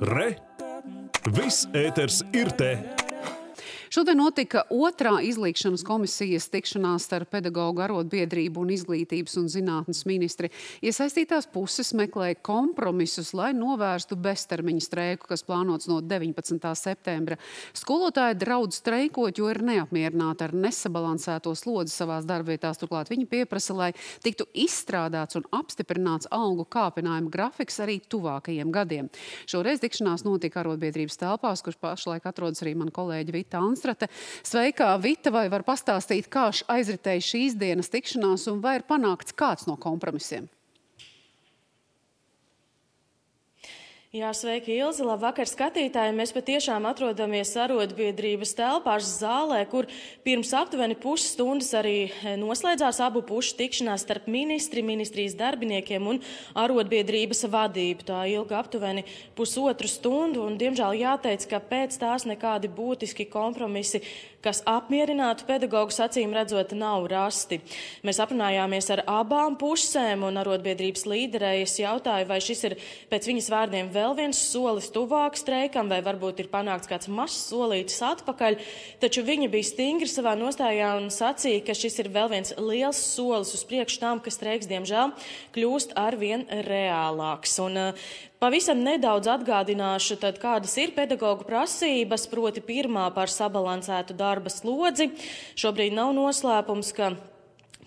Re! Viss ēters ir te! Šodien notika otrā izlīkšanas komisijas tikšanās starp pedagoģu arotbiedrību un izglītības un zinātnes ministri. Iesaistītās puses meklēja kompromisus, lai novērstu beztermiņu streiku, kas plānots no 19. septembra. Skolotāji draud streikot, jo ir neapmierināti ar nesabalansēto slodzi savās darbvietās. Turklāt viņi pieprasa, lai tiktu izstrādāts un apstiprināts algu kāpinājuma grafiks arī tuvākajiem gadiem. Šoreiz tikšanās notika arotbiedrības telpās, kurš pašlaik atrodas arī mana kolēģa Vita Ansa. Konstrate. Sveikā, Vita, vai var pastāstīt, kā aizritēja šīs dienas tikšanās un vai ir panākts kāds no kompromisiem? Jā, sveiki, Ilzi! Labvakar, skatītāji! Mēs patiešām atrodamies arotbiedrības telpās zālē, kur pirms aptuveni pusstundas arī eh, noslēdzās abu pušu tikšanās starp ministri, ministrijas darbiniekiem un arotbiedrības vadību. Tā ilga aptuveni pusotru stundu, un diemžēl jāteic, ka pēc tās nekādi būtiski kompromisi, kas apmierinātu pedagogus acīm redzot, nav rasti. Mēs aprunājāmies ar abām pusēm, un arotbiedrības līderei es jautāju, vai šis ir pēc viņas vārdiem vēl vēl viens solis tuvāk streikam, vai varbūt ir panākts kāds mazs solītis atpakaļ, taču viņi bija stingri savā nostājā un sacīja, ka šis ir vēl viens liels solis uz priekšu tam, ka streiks, diemžēl, kļūst arvien reālāks. Un, eh, Pavisam nedaudz atgādināšu, tad, kādas ir pedagoģa prasības, proti pirmā par sabalansētu darba slodzi. Šobrīd nav noslēpums, ka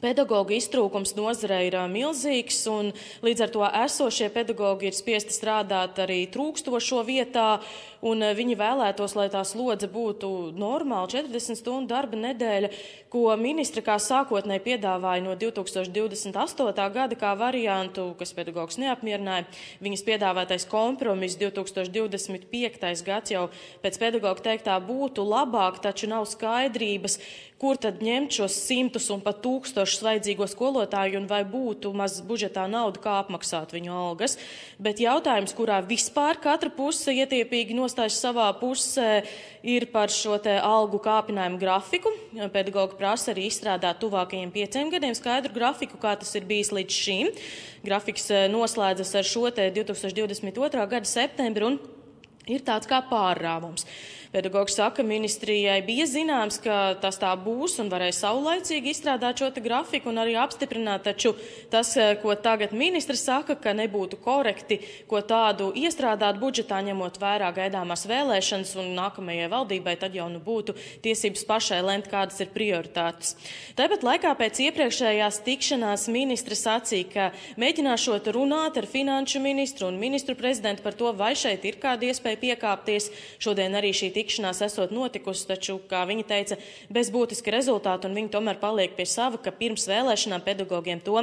Pedagoģa iztrūkums nozarē ir milzīgs, un līdz ar to esošie pedagoģi ir spiesti strādāt arī trūkstošo vietā, un viņi vēlētos, lai tā slodze būtu normāla 40 stundu darba nedēļa, ko ministra kā sākotnēji piedāvāja no 2028. gada kā variantu, kas pedagogs neapmierināja. Viņas piedāvātais kompromiss 2025. gads jau pēc pedagoģa teiktā būtu labāk, taču nav skaidrības, kur tad ņemt šos simtus un pat tūkstošus atbilstošus vajadzīgo skolotāju un vai būtu maz budžetā nauda, kā apmaksāt viņu algas. Bet jautājums, kurā vispār katra puse ietiepīgi nostājas savā pusē, ir par šo te algu kāpinājumu grafiku. Pedagoga prasa arī izstrādāt tuvākajiem pieciem gadiem skaidru grafiku, kā tas ir bijis līdz šim. Grafiks eh, noslēdzas ar šo te 2022. gada septembru un ir tāds kā pārrāvums. Pedagogs saka, ministrijai bija zināms, ka tas tā būs un varēja saulaicīgi izstrādāt šo grafiku un arī apstiprināt, taču tas, eh, ko tagad ministrs saka, ka nebūtu korekti, ko tādu iestrādāt budžetā, ņemot vērā gaidāmās vēlēšanas un nākamajai valdībai, tad jau nu būtu tiesības pašai lemt, kādas ir prioritātes. Tāpat laikā pēc iepriekšējās tikšanās ministra sacīja, ka mēģināšot runāt ar finanšu ministru un ministru prezidentu par to, vai šeit ir kāda iespēja piekāpties. Šodien arī šī tikšanās tikšanās esot notikusi, taču, kā viņa teica, bez būtiska rezultāta, un viņa tomēr paliek pie sava, ka pirms vēlēšanām pedagogiem to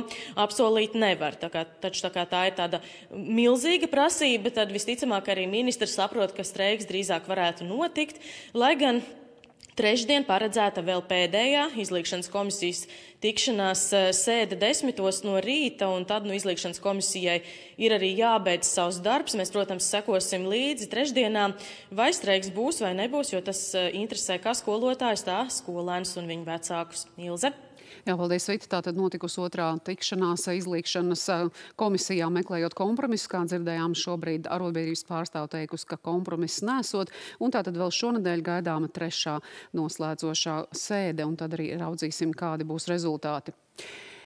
apsolīt nevar. Tā kā, taču tā, kā tā ir tāda milzīga prasība, tad visticamāk arī ministrs saprot, ka streiks drīzāk varētu notikt, lai gan Trešdien paredzēta vēl pēdējā izlīkšanas komisijas tikšanās eh, sēde desmitos no rīta, un tad nu, izlīkšanas komisijai ir arī jābeidz savs darbs. Mēs, protams, sekosim līdzi trešdienā, vai streiks būs vai nebūs, jo tas eh, interesē kā skolotājs, tā skolēns un viņu vecākus. Ilze! Jā, paldies, Vita. Tā tad notikusi otrā tikšanās izlīkšanas eh, komisijā meklējot kompromisu, kā dzirdējām šobrīd arotbiedrības pārstāv teikusi, ka kompromiss nesot, un tā tad vēl šonadēļ gaidāma trešā noslēdzošā sēde, un tad arī raudzīsim, kādi būs rezultāti.